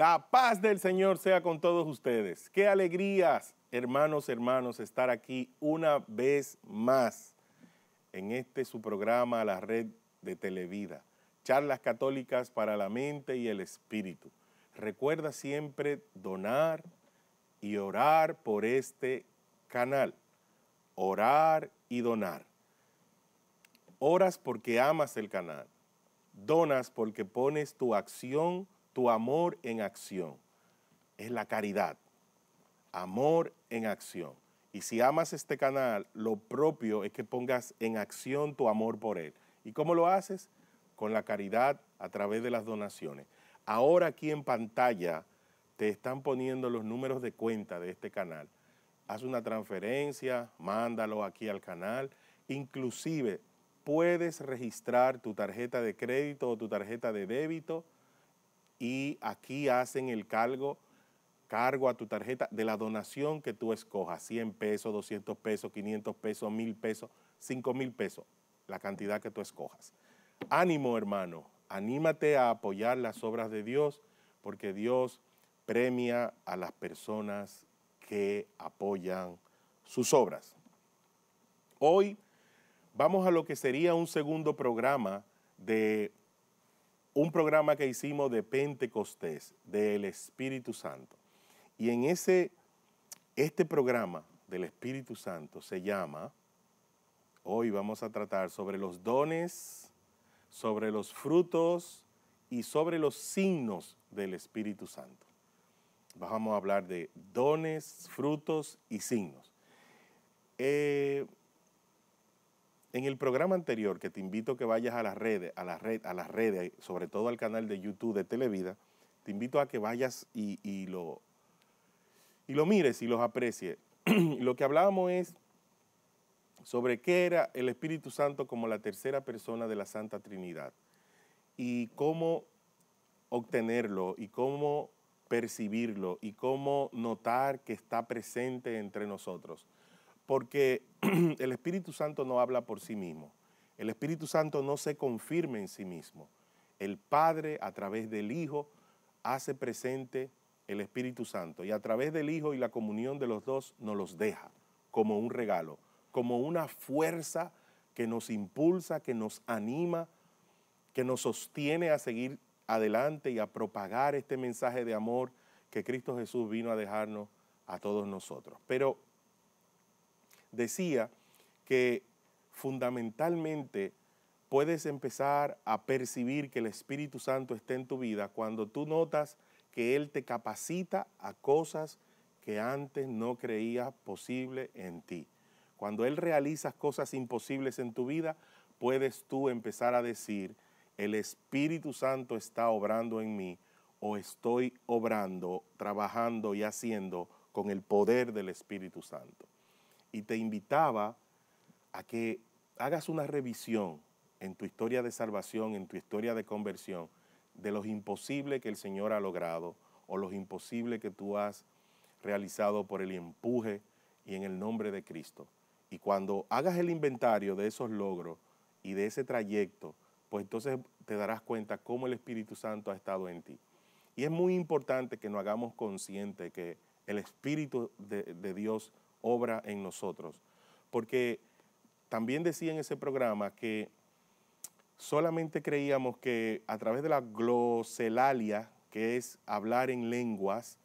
La paz del Señor sea con todos ustedes. Qué alegrías, hermanos, hermanos, estar aquí una vez más en este su programa, la red de Televida. Charlas católicas para la mente y el espíritu. Recuerda siempre donar y orar por este canal. Orar y donar. Oras porque amas el canal. Donas porque pones tu acción tu amor en acción. Es la caridad. Amor en acción. Y si amas este canal, lo propio es que pongas en acción tu amor por él. ¿Y cómo lo haces? Con la caridad a través de las donaciones. Ahora aquí en pantalla te están poniendo los números de cuenta de este canal. Haz una transferencia, mándalo aquí al canal. Inclusive puedes registrar tu tarjeta de crédito o tu tarjeta de débito y aquí hacen el cargo, cargo a tu tarjeta de la donación que tú escojas, 100 pesos, 200 pesos, 500 pesos, 1000 pesos, 5000 pesos, la cantidad que tú escojas. Ánimo hermano, anímate a apoyar las obras de Dios porque Dios premia a las personas que apoyan sus obras. Hoy vamos a lo que sería un segundo programa de un programa que hicimos de Pentecostés, del Espíritu Santo. Y en ese, este programa del Espíritu Santo se llama, hoy vamos a tratar sobre los dones, sobre los frutos y sobre los signos del Espíritu Santo. Vamos a hablar de dones, frutos y signos. Eh, en el programa anterior, que te invito a que vayas a las redes, a la red, a las redes, sobre todo al canal de YouTube de Televida, te invito a que vayas y, lo, y lo mires y los aprecies. lo que hablábamos es sobre qué era el Espíritu Santo como la tercera persona de la Santa Trinidad y cómo obtenerlo y cómo percibirlo y cómo notar que está presente entre nosotros porque el Espíritu Santo no habla por sí mismo. El Espíritu Santo no se confirma en sí mismo. El Padre a través del Hijo hace presente el Espíritu Santo y a través del Hijo y la comunión de los dos nos los deja como un regalo, como una fuerza que nos impulsa, que nos anima, que nos sostiene a seguir adelante y a propagar este mensaje de amor que Cristo Jesús vino a dejarnos a todos nosotros. Pero decía que fundamentalmente puedes empezar a percibir que el Espíritu Santo está en tu vida cuando tú notas que Él te capacita a cosas que antes no creías posible en ti. Cuando Él realiza cosas imposibles en tu vida, puedes tú empezar a decir, el Espíritu Santo está obrando en mí o estoy obrando, trabajando y haciendo con el poder del Espíritu Santo y te invitaba a que hagas una revisión en tu historia de salvación, en tu historia de conversión, de los imposibles que el Señor ha logrado o los imposibles que tú has realizado por el empuje y en el nombre de Cristo. Y cuando hagas el inventario de esos logros y de ese trayecto, pues entonces te darás cuenta cómo el Espíritu Santo ha estado en ti. Y es muy importante que nos hagamos conscientes que el Espíritu de, de Dios obra en nosotros. Porque también decía en ese programa que solamente creíamos que a través de la gloselalia, que es hablar en lenguas,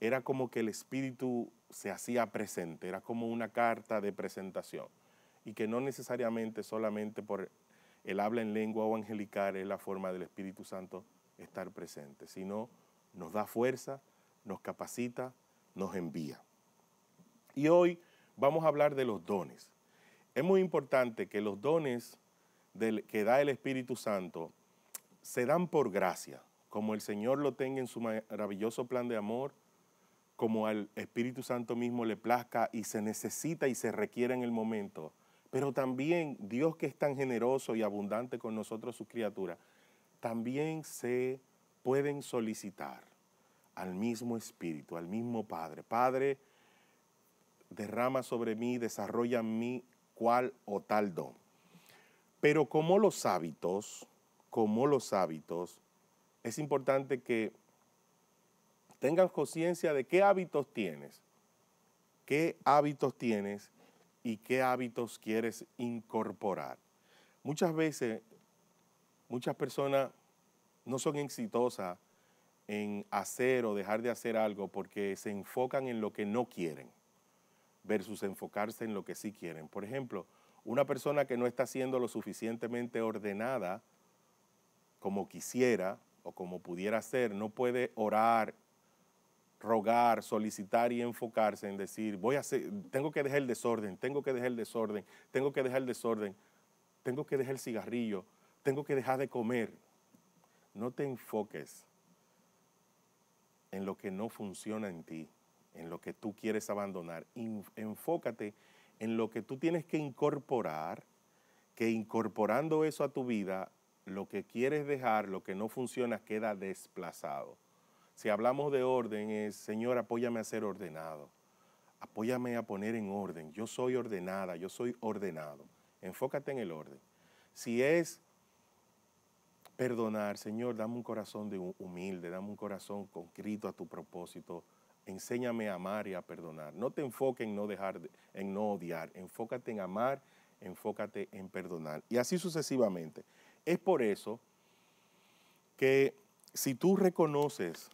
era como que el Espíritu se hacía presente, era como una carta de presentación. Y que no necesariamente solamente por el habla en lengua o angelicar es la forma del Espíritu Santo estar presente, sino nos da fuerza, nos capacita, nos envía. Y hoy vamos a hablar de los dones. Es muy importante que los dones que da el Espíritu Santo se dan por gracia, como el Señor lo tenga en su maravilloso plan de amor, como al Espíritu Santo mismo le plazca y se necesita y se requiere en el momento. Pero también Dios que es tan generoso y abundante con nosotros, sus criaturas, también se pueden solicitar al mismo Espíritu, al mismo Padre. Padre, derrama sobre mí, desarrolla en mí cual o tal don. Pero como los hábitos, como los hábitos, es importante que tengas conciencia de qué hábitos tienes, qué hábitos tienes y qué hábitos quieres incorporar. Muchas veces, muchas personas no son exitosas en hacer o dejar de hacer algo porque se enfocan en lo que no quieren versus enfocarse en lo que sí quieren. Por ejemplo, una persona que no está siendo lo suficientemente ordenada como quisiera o como pudiera ser, no puede orar, rogar, solicitar y enfocarse en decir, voy a tengo que dejar el desorden, tengo que dejar el desorden, tengo que dejar el desorden, tengo que dejar el cigarrillo, tengo que dejar de comer. No te enfoques en lo que no funciona en ti en lo que tú quieres abandonar, enfócate en lo que tú tienes que incorporar, que incorporando eso a tu vida, lo que quieres dejar, lo que no funciona, queda desplazado. Si hablamos de orden, es, Señor, apóyame a ser ordenado, apóyame a poner en orden, yo soy ordenada, yo soy ordenado, enfócate en el orden. Si es perdonar, Señor, dame un corazón de humilde, dame un corazón concreto a tu propósito, enséñame a amar y a perdonar. No te enfoques en no dejar, en no odiar, enfócate en amar, enfócate en perdonar. Y así sucesivamente. Es por eso que si tú reconoces,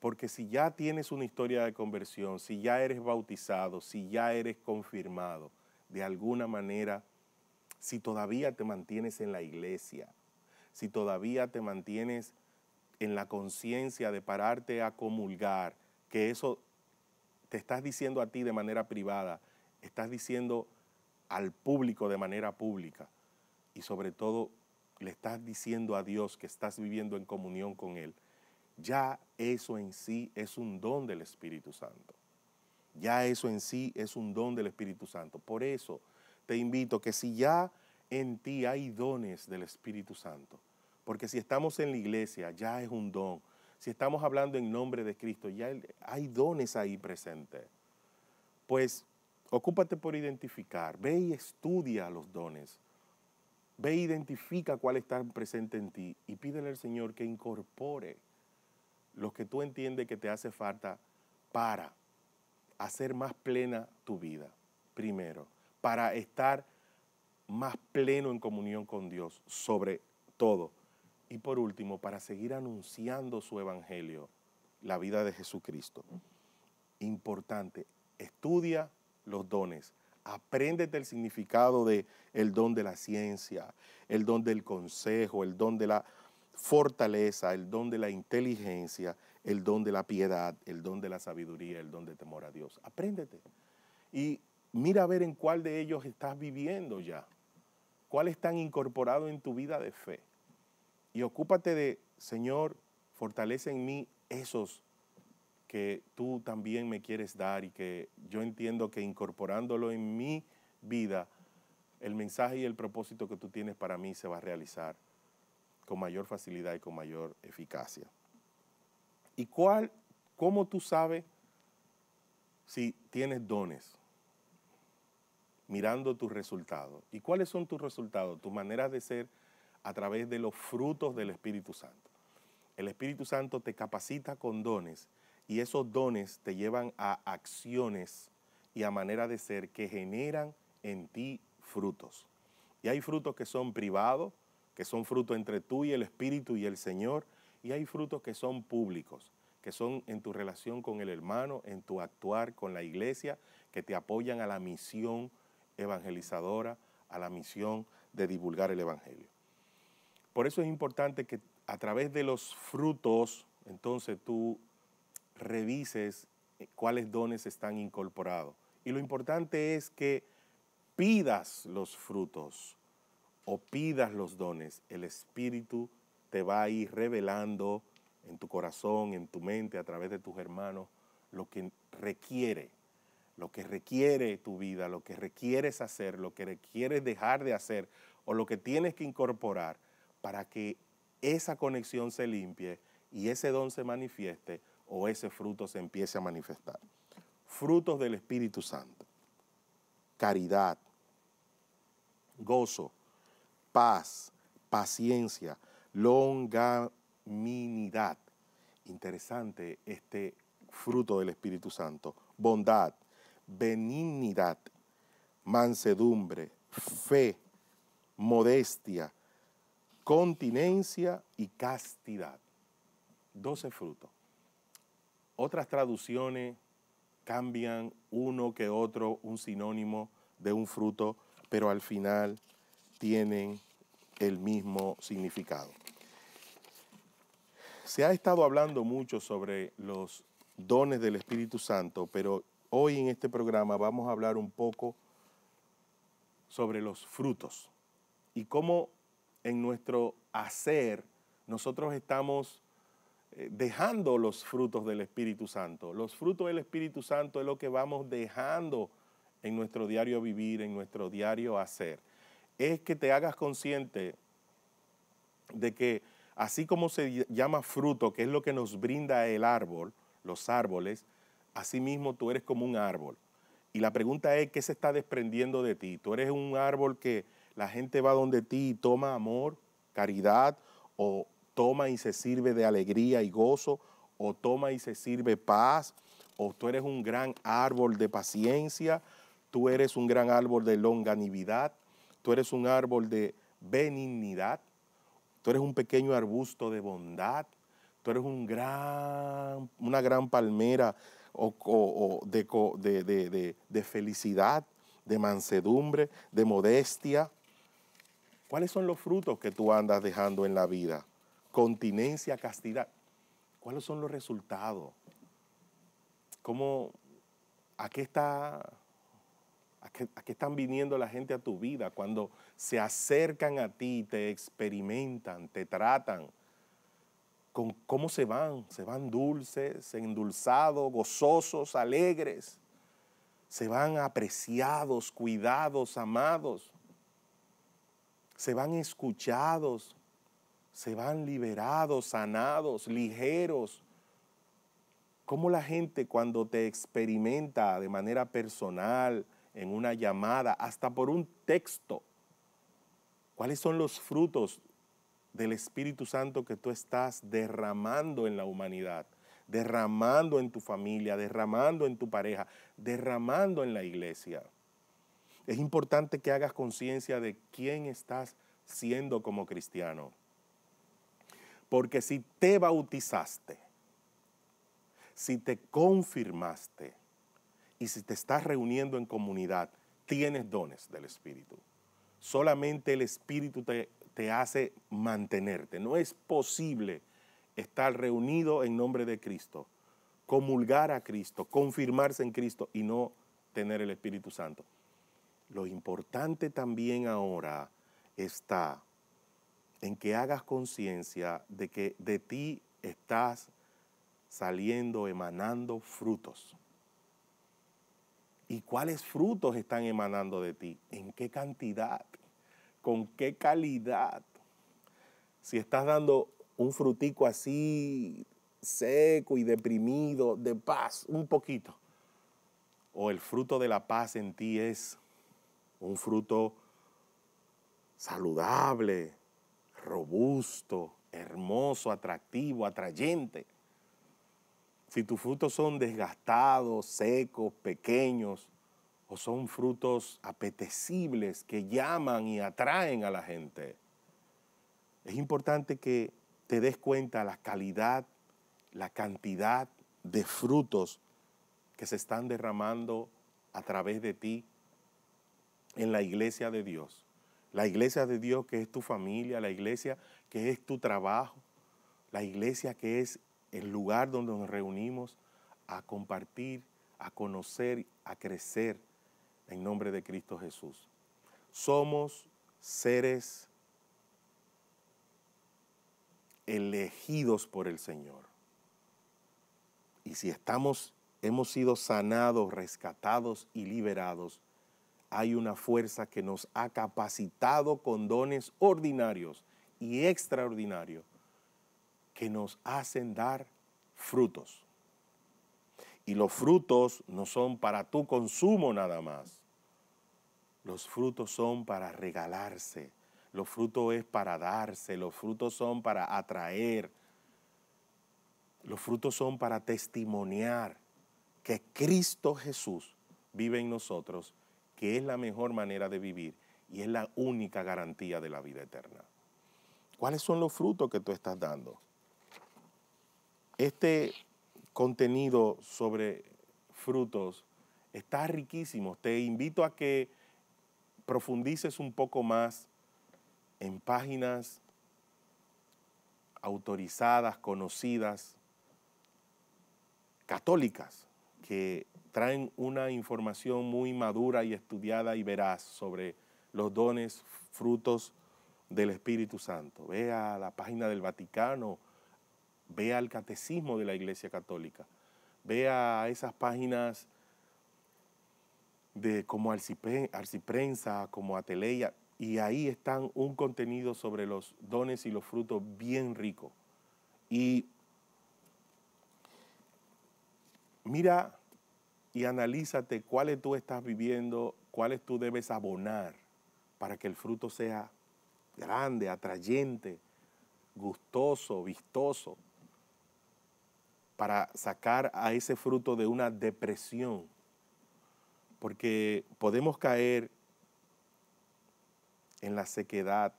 porque si ya tienes una historia de conversión, si ya eres bautizado, si ya eres confirmado, de alguna manera, si todavía te mantienes en la iglesia, si todavía te mantienes en la conciencia de pararte a comulgar, que eso te estás diciendo a ti de manera privada, estás diciendo al público de manera pública y sobre todo le estás diciendo a Dios que estás viviendo en comunión con Él. Ya eso en sí es un don del Espíritu Santo. Ya eso en sí es un don del Espíritu Santo. Por eso te invito que si ya en ti hay dones del Espíritu Santo, porque si estamos en la iglesia ya es un don, si estamos hablando en nombre de Cristo, ya hay dones ahí presentes. Pues ocúpate por identificar, ve y estudia los dones, ve y e identifica cuál está presente en ti y pídele al Señor que incorpore los que tú entiendes que te hace falta para hacer más plena tu vida, primero, para estar más pleno en comunión con Dios sobre todo. Y por último, para seguir anunciando su evangelio, la vida de Jesucristo. Importante, estudia los dones, apréndete el significado de el don de la ciencia, el don del consejo, el don de la fortaleza, el don de la inteligencia, el don de la piedad, el don de la sabiduría, el don de temor a Dios. Apréndete. Y mira a ver en cuál de ellos estás viviendo ya. ¿Cuál están incorporados en tu vida de fe? Y ocúpate de, Señor, fortalece en mí esos que tú también me quieres dar y que yo entiendo que incorporándolo en mi vida, el mensaje y el propósito que tú tienes para mí se va a realizar con mayor facilidad y con mayor eficacia. ¿Y cuál, cómo tú sabes si tienes dones? Mirando tus resultados. ¿Y cuáles son tus resultados? Tus maneras de ser a través de los frutos del Espíritu Santo. El Espíritu Santo te capacita con dones y esos dones te llevan a acciones y a manera de ser que generan en ti frutos. Y hay frutos que son privados, que son frutos entre tú y el Espíritu y el Señor, y hay frutos que son públicos, que son en tu relación con el hermano, en tu actuar con la iglesia, que te apoyan a la misión evangelizadora, a la misión de divulgar el Evangelio. Por eso es importante que a través de los frutos, entonces tú revises eh, cuáles dones están incorporados. Y lo importante es que pidas los frutos o pidas los dones. El Espíritu te va a ir revelando en tu corazón, en tu mente, a través de tus hermanos, lo que requiere, lo que requiere tu vida, lo que requieres hacer, lo que requieres dejar de hacer o lo que tienes que incorporar para que esa conexión se limpie y ese don se manifieste o ese fruto se empiece a manifestar. Frutos del Espíritu Santo. Caridad, gozo, paz, paciencia, longaminidad. Interesante este fruto del Espíritu Santo. Bondad, benignidad, mansedumbre, fe, modestia, continencia y castidad. Doce frutos. Otras traducciones cambian uno que otro un sinónimo de un fruto, pero al final tienen el mismo significado. Se ha estado hablando mucho sobre los dones del Espíritu Santo, pero hoy en este programa vamos a hablar un poco sobre los frutos y cómo en nuestro hacer, nosotros estamos eh, dejando los frutos del Espíritu Santo. Los frutos del Espíritu Santo es lo que vamos dejando en nuestro diario vivir, en nuestro diario hacer. Es que te hagas consciente de que así como se llama fruto, que es lo que nos brinda el árbol, los árboles, asimismo tú eres como un árbol. Y la pregunta es, ¿qué se está desprendiendo de ti? Tú eres un árbol que la gente va donde ti y toma amor, caridad, o toma y se sirve de alegría y gozo, o toma y se sirve paz, o tú eres un gran árbol de paciencia, tú eres un gran árbol de longanividad, tú eres un árbol de benignidad, tú eres un pequeño arbusto de bondad, tú eres un gran, una gran palmera o, de, de felicidad, de mansedumbre, de modestia. ¿Cuáles son los frutos que tú andas dejando en la vida? Continencia, castidad. ¿Cuáles son los resultados? ¿Cómo, a qué está, están viniendo la gente a tu vida cuando se acercan a ti, te experimentan, te tratan? Con cómo se van, se van dulces, endulzados, gozosos, alegres, se van apreciados, cuidados, amados se van escuchados, se van liberados, sanados, ligeros. ¿Cómo la gente cuando te experimenta de manera personal, en una llamada, hasta por un texto, cuáles son los frutos del Espíritu Santo que tú estás derramando en la humanidad, derramando en tu familia, derramando en tu pareja, derramando en la iglesia? Es importante que hagas conciencia de quién estás siendo como cristiano. Porque si te bautizaste, si te confirmaste y si te estás reuniendo en comunidad, tienes dones del Espíritu. Solamente el Espíritu te, hace mantenerte. No es posible estar reunido en nombre de Cristo, comulgar a Cristo, confirmarse en Cristo y no tener el Espíritu Santo. Lo importante también ahora está en que hagas conciencia de que de ti estás saliendo, emanando frutos. ¿Y cuáles frutos están emanando de ti? ¿En qué cantidad? ¿Con qué calidad? Si estás dando un frutico así seco y deprimido, de paz, un poquito, o el fruto de la paz en ti es un fruto saludable, robusto, hermoso, atractivo, atrayente. Si tus frutos son desgastados, secos, pequeños, o son frutos apetecibles que llaman y atraen a la gente, es importante que te des cuenta la calidad, la cantidad de frutos que se están derramando a través de ti en la iglesia de Dios. La iglesia de Dios que es tu familia, la iglesia que es tu trabajo, la iglesia que es el lugar donde nos reunimos a compartir, a conocer, a crecer en nombre de Cristo Jesús. Somos seres elegidos por el Señor. Y si estamos hemos sido sanados, rescatados y liberados, hay una fuerza que nos ha capacitado con dones ordinarios y extraordinarios que nos hacen dar frutos. Y los frutos no son para tu consumo nada más. Los frutos son para regalarse. Los frutos es para darse. Los frutos son para atraer. Los frutos son para testimoniar que Cristo Jesús vive en nosotros que es la mejor manera de vivir y es la única garantía de la vida eterna. ¿Cuáles son los frutos que tú estás dando? Este contenido sobre frutos está riquísimo. Te invito a que profundices un poco más en páginas autorizadas, conocidas, católicas, que traen una información muy madura y estudiada y veraz sobre los dones, frutos del Espíritu Santo. Vea la página del Vaticano, vea el catecismo de la Iglesia Católica, vea esas páginas de como Arciprensa, como Ateleia, y ahí están un contenido sobre los dones y los frutos bien rico. Y mira y analízate cuáles tú estás viviendo, cuáles tú debes abonar para que el fruto sea grande, atrayente, gustoso, vistoso, para sacar a ese fruto de una depresión. Porque podemos caer en la sequedad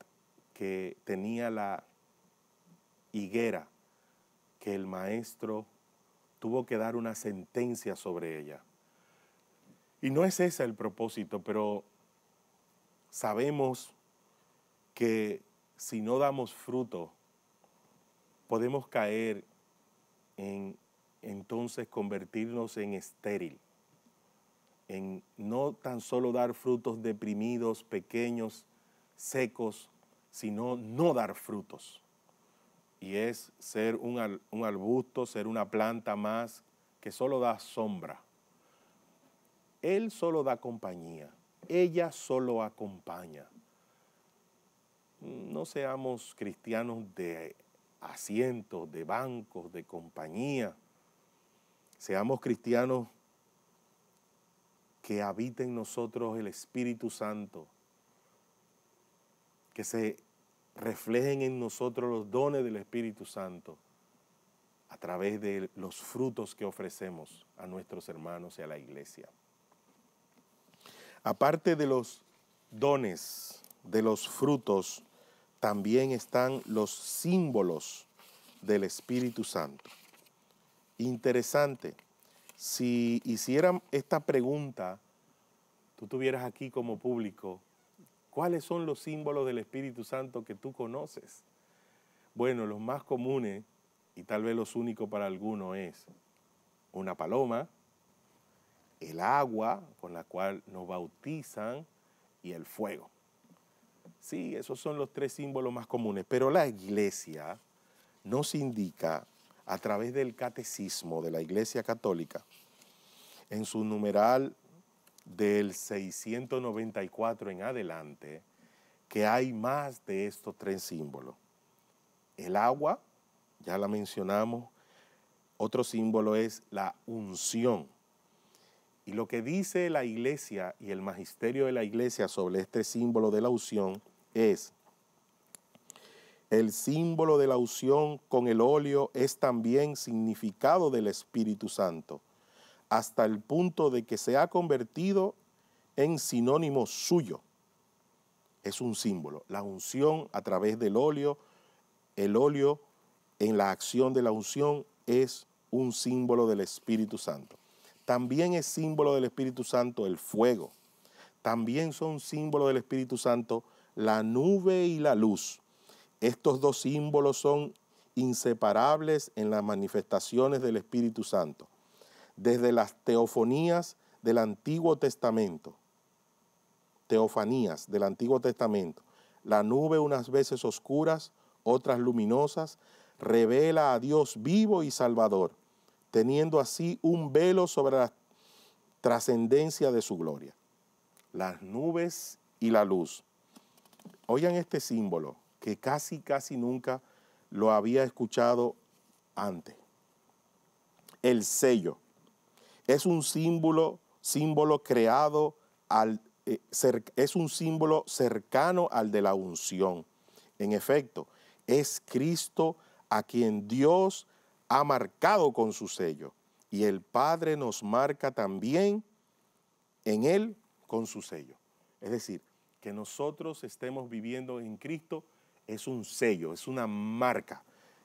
que tenía la higuera que el maestro tuvo que dar una sentencia sobre ella. Y no es ese el propósito, pero sabemos que si no damos fruto, podemos caer en entonces convertirnos en estéril, en no tan solo dar frutos deprimidos, pequeños, secos, sino no dar frutos y es ser un, arbusto, ser una planta más que solo da sombra. Él solo da compañía, ella solo acompaña. No seamos cristianos de asientos, de bancos, de compañía. Seamos cristianos que habite en nosotros el Espíritu Santo, que se reflejen en nosotros los dones del Espíritu Santo a través de los frutos que ofrecemos a nuestros hermanos y a la iglesia. Aparte de los dones, de los frutos, también están los símbolos del Espíritu Santo. Interesante, si hicieran esta pregunta, tú tuvieras aquí como público ¿Cuáles son los símbolos del Espíritu Santo que tú conoces? Bueno, los más comunes y tal vez los únicos para algunos es una paloma, el agua con la cual nos bautizan y el fuego. Sí, esos son los tres símbolos más comunes, pero la iglesia nos indica a través del catecismo de la Iglesia Católica, en su numeral del 694 en adelante que hay más de estos tres símbolos. El agua, ya la mencionamos, otro símbolo es la unción. Y lo que dice la iglesia y el magisterio de la iglesia sobre este símbolo de la unción es, el símbolo de la unción con el óleo es también significado del Espíritu Santo hasta el punto de que se ha convertido en sinónimo suyo. Es un símbolo, la unción a través del óleo, el óleo en la acción de la unción es un símbolo del Espíritu Santo. También es símbolo del Espíritu Santo el fuego. También son símbolo del Espíritu Santo la nube y la luz. Estos dos símbolos son inseparables en las manifestaciones del Espíritu Santo desde las teofonías del Antiguo Testamento, teofanías del Antiguo Testamento, la nube unas veces oscuras, otras luminosas, revela a Dios vivo y salvador, teniendo así un velo sobre la trascendencia de su gloria. Las nubes y la luz. Oigan este símbolo que casi, casi nunca lo había escuchado antes. El sello. Es un símbolo, símbolo creado al, eh, es un símbolo cercano al de la unción. En efecto, es Cristo a quien Dios ha marcado con su sello. Y el Padre nos marca también en Él con su sello. Es decir, que nosotros estemos viviendo en Cristo es un sello, es una marca.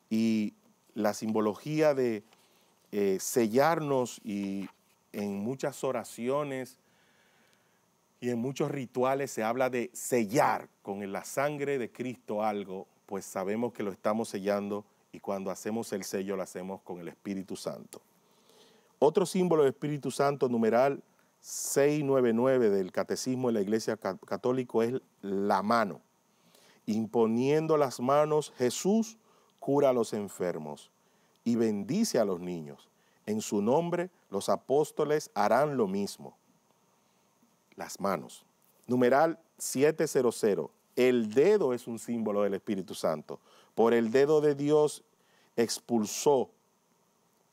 Y la simbología de, eh, sellarnos y en muchas oraciones y en muchos rituales se habla de sellar con la sangre de Cristo algo, pues sabemos que lo estamos sellando y cuando hacemos el sello lo hacemos con el Espíritu Santo. Otro símbolo del Espíritu Santo, numeral 699 del Catecismo de la Iglesia Católica, es la mano. Imponiendo las manos, Jesús cura a los enfermos y bendice a los niños. En su nombre los apóstoles harán lo mismo. Las manos. Numeral 700. El dedo es un símbolo del Espíritu Santo. Por el dedo de Dios expulsó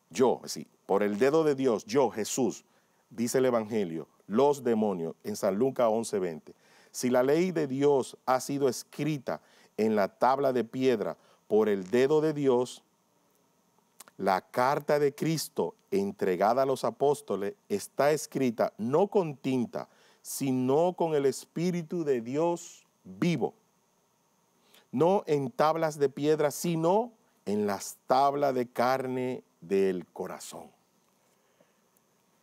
yo, sí, por el dedo de Dios, yo, Jesús, dice el Evangelio, los demonios, en San Lucas 11:20. Si la ley de Dios ha sido escrita en la tabla de piedra por el dedo de Dios, la carta de Cristo entregada a los apóstoles está escrita no con tinta, sino con el Espíritu de Dios vivo. No en tablas de piedra, sino en las tablas de carne del corazón.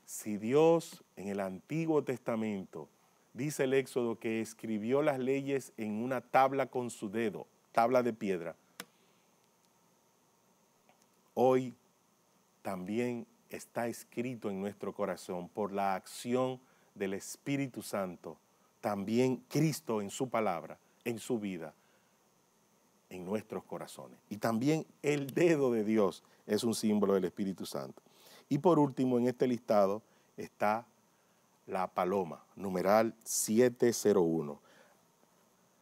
Si Dios en el Antiguo Testamento dice el Éxodo que escribió las leyes en una tabla con su dedo, tabla de piedra, hoy también está escrito en nuestro corazón por la acción del Espíritu Santo, también Cristo en su palabra, en su vida, en nuestros corazones. Y también el dedo de Dios es un símbolo del Espíritu Santo. Y por último, en este listado está la paloma, numeral 701.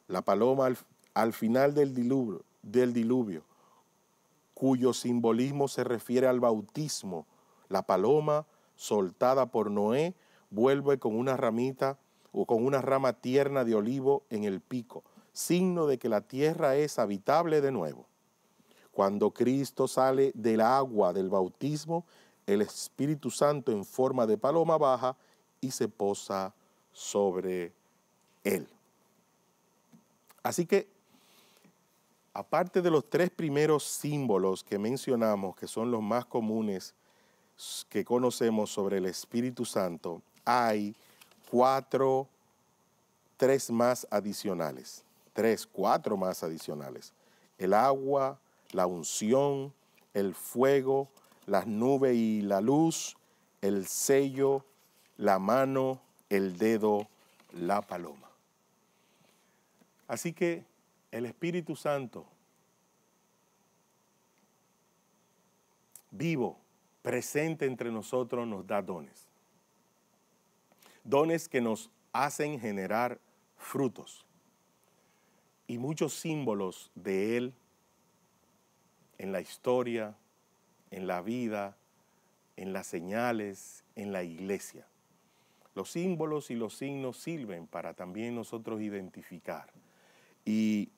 La paloma al, final del diluvio cuyo simbolismo se refiere al bautismo. La paloma, soltada por Noé, vuelve con una ramita o con una rama tierna de olivo en el pico, signo de que la tierra es habitable de nuevo. Cuando Cristo sale del agua del bautismo, el Espíritu Santo en forma de paloma baja y se posa sobre él. Así que aparte de los tres primeros símbolos que mencionamos, que son los más comunes que conocemos sobre el Espíritu Santo, hay cuatro, tres más adicionales, tres, cuatro más adicionales. El agua, la unción, el fuego, las nubes y la luz, el sello, la mano, el dedo, la paloma. Así que el Espíritu Santo, vivo, presente entre nosotros, nos da dones. Dones que nos hacen generar frutos y muchos símbolos de Él en la historia, en la vida, en las señales, en la iglesia. Los símbolos y los signos sirven para también nosotros identificar. Y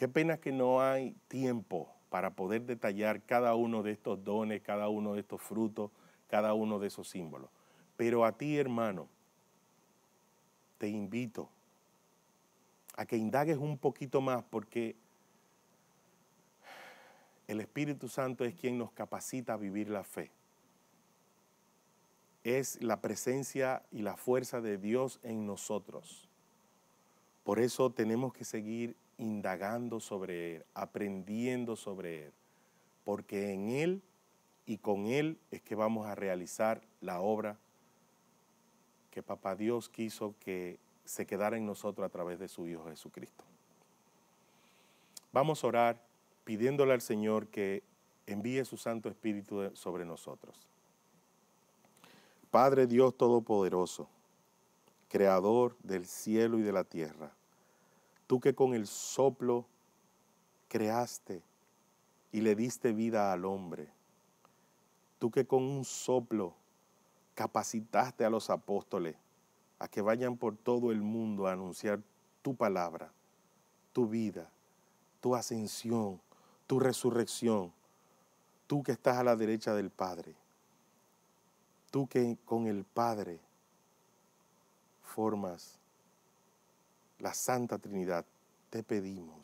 Qué pena que no hay tiempo para poder detallar cada uno de estos dones, cada uno de estos frutos, cada uno de esos símbolos. Pero a ti, hermano, te invito a que indagues un poquito más porque el Espíritu Santo es quien nos capacita a vivir la fe. Es la presencia y la fuerza de Dios en nosotros. Por eso tenemos que seguir indagando sobre Él, aprendiendo sobre Él, porque en Él y con Él es que vamos a realizar la obra que Papá Dios quiso que se quedara en nosotros a través de su Hijo Jesucristo. Vamos a orar pidiéndole al Señor que envíe su Santo Espíritu sobre nosotros. Padre Dios Todopoderoso, Creador del cielo y de la tierra tú que con el soplo creaste y le diste vida al hombre, tú que con un soplo capacitaste a los apóstoles a que vayan por todo el mundo a anunciar tu palabra, tu vida, tu ascensión, tu resurrección, tú que estás a la derecha del Padre, tú que con el Padre formas la Santa Trinidad, te pedimos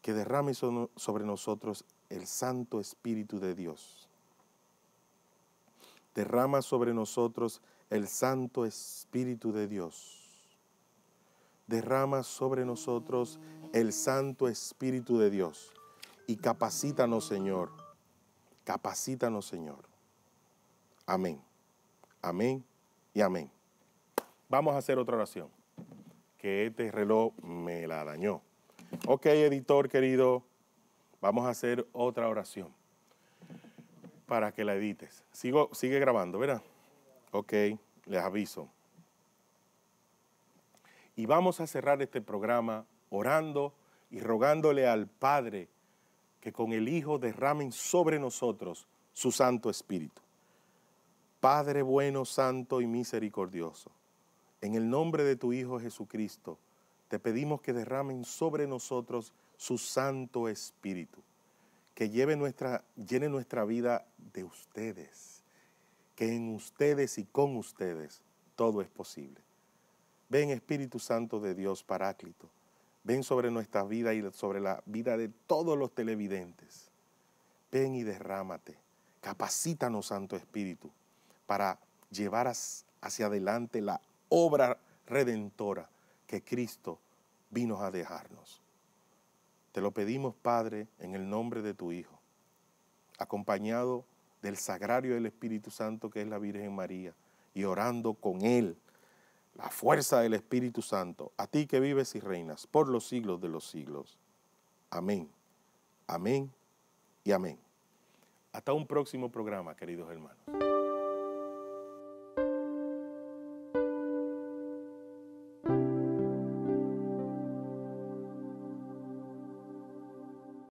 que derrame sobre nosotros el Santo Espíritu de Dios. Derrama sobre nosotros el Santo Espíritu de Dios. Derrama sobre nosotros el Santo Espíritu de Dios. Y capacítanos, Señor. Capacítanos, Señor. Amén. Amén y amén. Vamos a hacer otra oración, que este reloj me la dañó. Ok, editor querido, vamos a hacer otra oración para que la edites. Sigo, sigue grabando, ¿verdad? Ok, les aviso. Y vamos a cerrar este programa orando y rogándole al Padre que con el Hijo derramen sobre nosotros su Santo Espíritu. Padre bueno, santo y misericordioso en el nombre de tu Hijo Jesucristo, te pedimos que derramen sobre nosotros su Santo Espíritu, que lleve nuestra, llene nuestra vida de ustedes, que en ustedes y con ustedes todo es posible. Ven Espíritu Santo de Dios, Paráclito, ven sobre nuestra vida y sobre la vida de todos los televidentes. Ven y derrámate, capacítanos Santo Espíritu, para llevar hacia adelante la obra redentora que Cristo vino a dejarnos. Te lo pedimos, Padre, en el nombre de tu Hijo, acompañado del sagrario del Espíritu Santo que es la Virgen María, y orando con Él, la fuerza del Espíritu Santo, a ti que vives y reinas por los siglos de los siglos. Amén, amén y amén. Hasta un próximo programa, queridos hermanos.